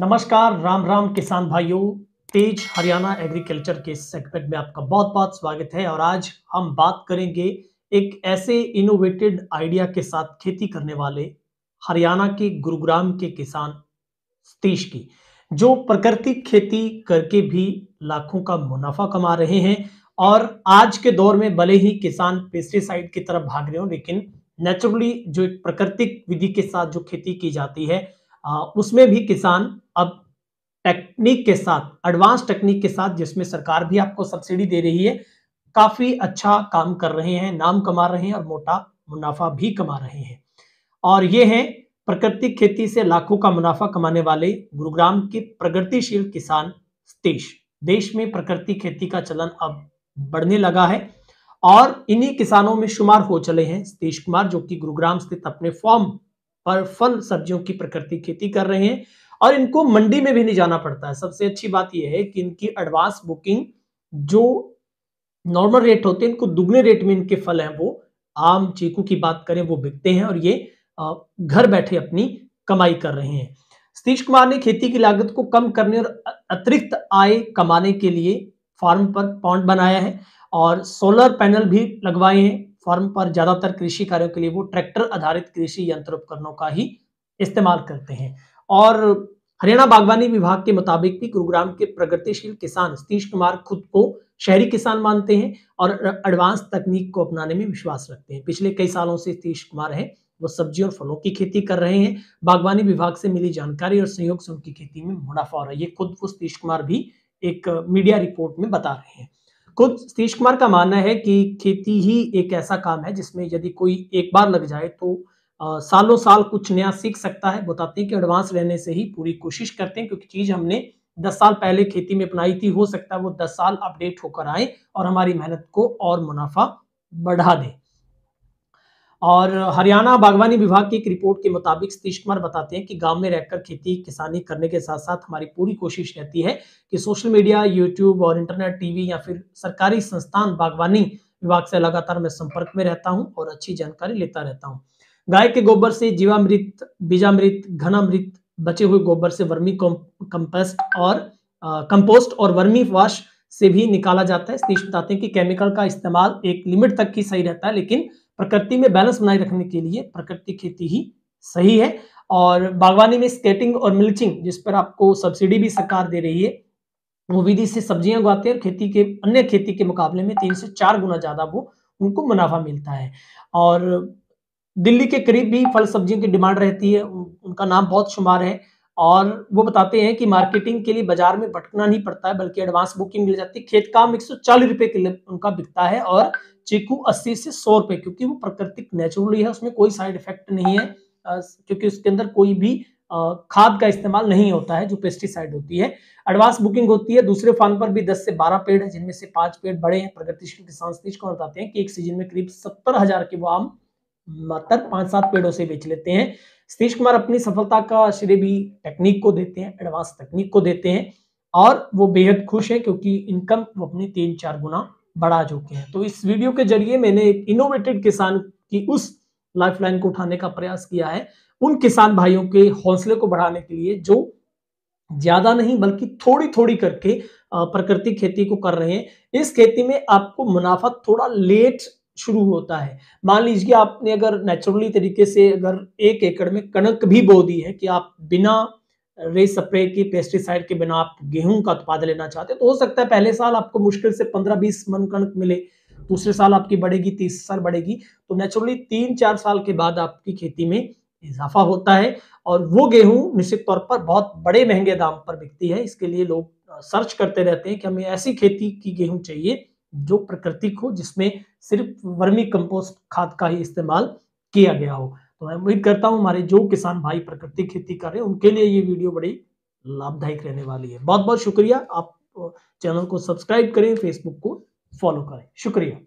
नमस्कार राम राम किसान भाइयों तेज हरियाणा एग्रीकल्चर के सेगमेंट में आपका बहुत बहुत स्वागत है और आज हम बात करेंगे एक ऐसे इनोवेटेड आइडिया के साथ खेती करने वाले हरियाणा के गुरुग्राम के किसान सतीश की जो प्राकृतिक खेती करके भी लाखों का मुनाफा कमा रहे हैं और आज के दौर में भले ही किसान पेस्टिसाइड की तरफ भाग रहे हो लेकिन नेचुरली जो एक प्राकृतिक विधि के साथ जो खेती की जाती है उसमें भी किसान अब टेक्निक के साथ एडवांस टेक्निक के साथ जिसमें सरकार भी आपको सब्सिडी दे रही है काफी अच्छा काम कर रहे हैं नाम कमा रहे हैं और मोटा मुनाफा भी कमा रहे हैं और ये हैं प्राकृतिक खेती से लाखों का मुनाफा कमाने वाले गुरुग्राम के प्रगतिशील किसान देश देश में प्रकृति खेती का चलन अब बढ़ने लगा है और इन्हीं किसानों में शुमार हो चले हैं सतीश कुमार जो कि गुरुग्राम स्थित अपने फॉर्म और फल सब्जियों की प्रकृति खेती कर रहे हैं और इनको मंडी में भी नहीं जाना पड़ता है सबसे अच्छी बात यह है कि इनकी एडवांस बुकिंग जो नॉर्मल रेट होते हैं इनको दुगने रेट में इनके फल हैं वो आम चीकू की बात करें वो बिकते हैं और ये घर बैठे अपनी कमाई कर रहे हैं सतीश कुमार ने खेती की लागत को कम करने और अतिरिक्त आय कमाने के लिए फार्म पर पॉन्ड बनाया है और सोलर पैनल भी लगवाए हैं फर्म पर ज्यादातर कृषि कार्यों के लिए वो ट्रैक्टर आधारित कृषि यंत्र उपकरणों का ही इस्तेमाल करते हैं और हरियाणा बागवानी विभाग के मुताबिक भी गुरुग्राम के प्रगतिशील किसान सतीश कुमार खुद को शहरी किसान मानते हैं और एडवांस तकनीक को अपनाने में विश्वास रखते हैं पिछले कई सालों से सतीश कुमार हैं वो सब्जी और फलों की खेती कर रहे हैं बागवानी विभाग से मिली जानकारी और सहयोग से उनकी खेती में मुनाफा हो रहा है ये खुद वो सतीश कुमार भी एक मीडिया रिपोर्ट में बता रहे हैं खुद सतीश कुमार का मानना है कि खेती ही एक ऐसा काम है जिसमें यदि कोई एक बार लग जाए तो आ, सालों साल कुछ नया सीख सकता है बताते हैं कि एडवांस रहने से ही पूरी कोशिश करते हैं क्योंकि चीज हमने दस साल पहले खेती में अपनाई थी हो सकता है वो दस साल अपडेट होकर आए और हमारी मेहनत को और मुनाफा बढ़ा दें और हरियाणा बागवानी विभाग की एक रिपोर्ट के मुताबिक सतीश कुमार बताते हैं कि गांव में रहकर खेती किसानी करने के साथ साथ हमारी पूरी कोशिश रहती है कि सोशल मीडिया यूट्यूब और इंटरनेट टीवी या फिर सरकारी संस्थान बागवानी विभाग से लगातार मैं संपर्क में रहता हूँ और अच्छी जानकारी लेता रहता हूँ गाय के गोबर से जीवामृत बीजामृत घनामृत बचे हुए गोबर से वर्मी कंपोस्ट और कंपोस्ट और वर्मी वाश से भी निकाला जाता है सतीश बताते हैं कि केमिकल का इस्तेमाल एक लिमिट तक ही सही रहता है लेकिन प्रकृति में बैलेंस बनाए रखने के लिए प्रकृति खेती ही सही है और बागवानी में स्केटिंग और मिल्चिंग जिस पर आपको सब्सिडी भी सरकार दे रही है वो विधि से सब्जियां उगाते हैं और खेती के अन्य खेती के मुकाबले में तीन से चार गुना ज्यादा वो उनको मुनाफा मिलता है और दिल्ली के करीब भी फल सब्जियों की डिमांड रहती है उनका नाम बहुत शुमार है और वो बताते हैं कि मार्केटिंग के लिए बाजार में भटकना नहीं पड़ता है बल्कि एडवांस बुकिंग मिल जाती है खेत काम एक सौ रुपए किलो उनका बिकता है और चीकू अस्सी से सौ रुपए क्योंकि वो प्राकृतिक नेचुरली है उसमें कोई साइड इफेक्ट नहीं है क्योंकि उसके अंदर कोई भी खाद का इस्तेमाल नहीं होता है जो पेस्टिसाइड होती है एडवांस बुकिंग होती है दूसरे फार्म पर भी 10 से 12 पेड़ है जिनमें से पांच पेड़ बड़े हैं प्रगतिशील किसान सतीश बताते हैं कि एक सीजन में करीब सत्तर हजार के वो आम मात्र पांच सात पेड़ों से बेच लेते हैं सतीश कुमार अपनी सफलता का श्रेय भी टेक्निक को देते हैं एडवांस तकनीक को देते हैं और वो बेहद खुश है क्योंकि इनकम वो अपने तीन चार गुना बढ़ा चुके हैं तो इस वीडियो के जरिए मैंने एक इनोवेटेड किसान की उस लाइफ लाइन को उठाने का प्रयास किया है उन किसान भाइयों के हौसले को बढ़ाने के लिए जो ज्यादा नहीं बल्कि थोड़ी थोड़ी करके प्रकृति खेती को कर रहे हैं इस खेती में आपको मुनाफा थोड़ा लेट शुरू होता है मान लीजिए आपने अगर नेचुरली तरीके से अगर एक एकड़ में कणक भी बो दी है कि आप बिना रे स्प्रे की पेस्टिसाइड के बिना आप गेहूं का उत्पाद लेना चाहते हैं तो हो सकता है पहले साल आपको मुश्किल से पंद्रह बीस मन कणक मिले दूसरे साल आपकी बढ़ेगी तीस साल बढ़ेगी तो नेचुरली तीन चार साल के बाद आपकी खेती में इजाफा होता है और वो गेहूं निश्चित तौर पर बहुत बड़े महंगे दाम पर बिकती है इसके लिए लोग सर्च करते रहते हैं कि हमें ऐसी खेती की गेहूं चाहिए जो प्रकृतिक हो जिसमें सिर्फ वर्मी कंपोस्ट खाद का ही इस्तेमाल किया गया हो तो मैं उम्मीद करता हूँ हमारे जो किसान भाई प्राकृतिक खेती कर रहे हैं उनके लिए ये वीडियो बड़ी लाभदायक रहने वाली है बहुत बहुत शुक्रिया आप चैनल को सब्सक्राइब करें फेसबुक को फॉलो करें शुक्रिया